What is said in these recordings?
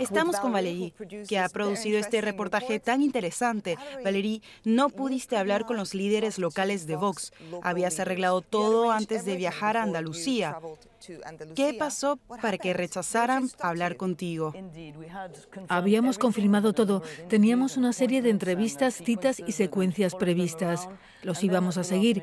Estamos con Valerie, que ha producido este reportaje tan interesante. Valerie, no pudiste hablar con los líderes locales de Vox. Habías arreglado todo antes de viajar a Andalucía. ¿Qué pasó para que rechazaran hablar contigo? Habíamos confirmado todo. Teníamos una serie de entrevistas, citas y secuencias previstas. Los íbamos a seguir.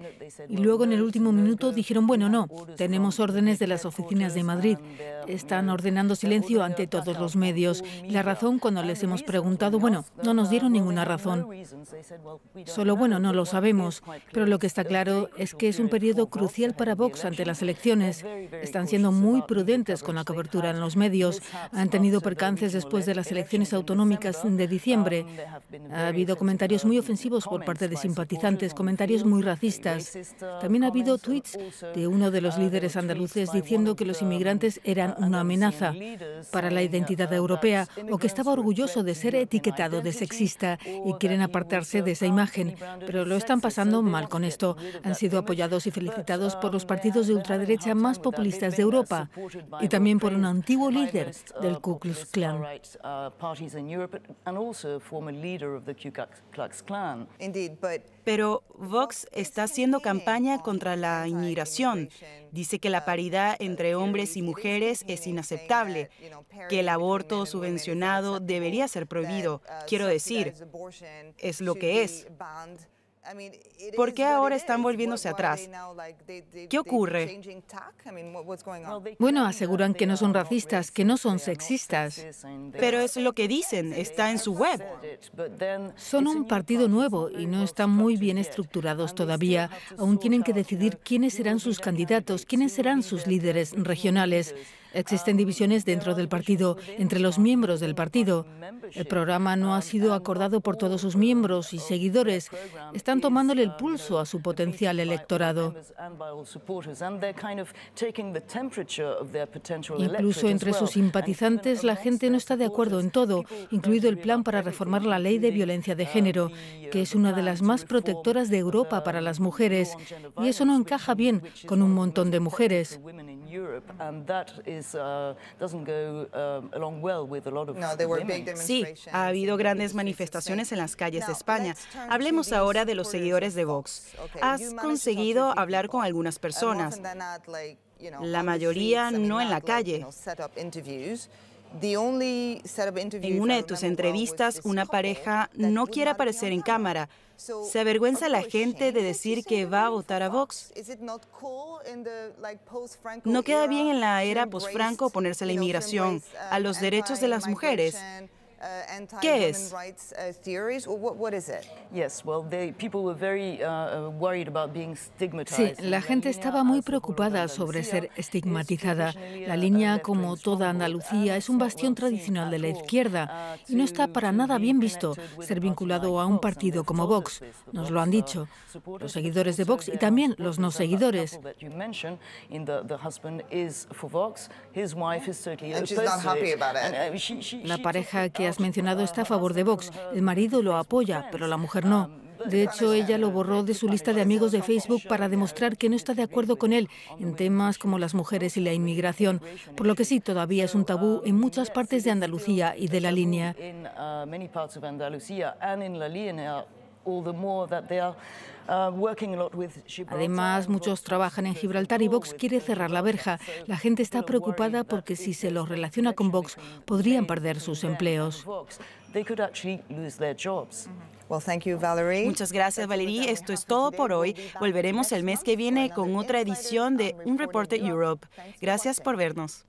Y luego en el último minuto dijeron, bueno, no, tenemos órdenes de las oficinas de Madrid. Uh, Están ordenando silencio ante todos los medios. la razón cuando les hemos preguntado, bueno, no nos uh, dieron ninguna razón. Solo, bueno, no lo sabemos. Pero lo que está claro es que es un periodo crucial para Vox ante las elecciones están siendo muy prudentes con la cobertura en los medios. Han tenido percances después de las elecciones autonómicas de diciembre. Ha habido comentarios muy ofensivos por parte de simpatizantes, comentarios muy racistas. También ha habido tweets de uno de los líderes andaluces diciendo que los inmigrantes eran una amenaza para la identidad europea o que estaba orgulloso de ser etiquetado de sexista y quieren apartarse de esa imagen, pero lo están pasando mal con esto. Han sido apoyados y felicitados por los partidos de ultraderecha más populistas de Europa y también por un antiguo líder del Ku Klux Klan. Pero Vox está haciendo campaña contra la inmigración. Dice que la paridad entre hombres y mujeres es inaceptable, que el aborto subvencionado debería ser prohibido. Quiero decir, es lo que es. ¿Por qué ahora están volviéndose atrás? ¿Qué ocurre? Bueno, aseguran que no son racistas, que no son sexistas. Pero es lo que dicen, está en su web. Son un partido nuevo y no están muy bien estructurados todavía. Aún tienen que decidir quiénes serán sus candidatos, quiénes serán sus líderes regionales. Existen divisiones dentro del partido, entre los miembros del partido. El programa no ha sido acordado por todos sus miembros y seguidores. Están tomándole el pulso a su potencial electorado. Incluso entre sus simpatizantes la gente no está de acuerdo en todo, incluido el plan para reformar la ley de violencia de género, que es una de las más protectoras de Europa para las mujeres. Y eso no encaja bien con un montón de mujeres. Sí, ha habido grandes manifestaciones en las calles de España. Hablemos ahora de los seguidores de Vox. Has conseguido hablar con algunas personas. La mayoría no en la calle. En una de tus entrevistas, una pareja no quiere aparecer en cámara. Se avergüenza la gente de decir que va a votar a Vox. No queda bien en la era post-Franco oponerse a la inmigración, a los derechos de las mujeres. Uh, ¿Qué es? Sí, la gente estaba muy preocupada sobre ser estigmatizada. La línea, como toda Andalucía, es un bastión tradicional de la izquierda uh, y no está para nada bien visto ser vinculado a un partido como Vox. Nos lo han uh, dicho los seguidores de Vox y también los no seguidores. La pareja que ha mencionado está a favor de Vox. El marido lo apoya, pero la mujer no. De hecho, ella lo borró de su lista de amigos de Facebook para demostrar que no está de acuerdo con él en temas como las mujeres y la inmigración, por lo que sí todavía es un tabú en muchas partes de Andalucía y de la línea. Uh, Uh, Además, muchos trabajan en Gibraltar y Vox quiere cerrar la verja. La gente está preocupada porque si se los relaciona con Vox, podrían perder sus empleos. Muchas gracias, Valerie. Esto es todo por hoy. Volveremos el mes que viene con otra edición de Un Reporte Europe. Gracias por vernos.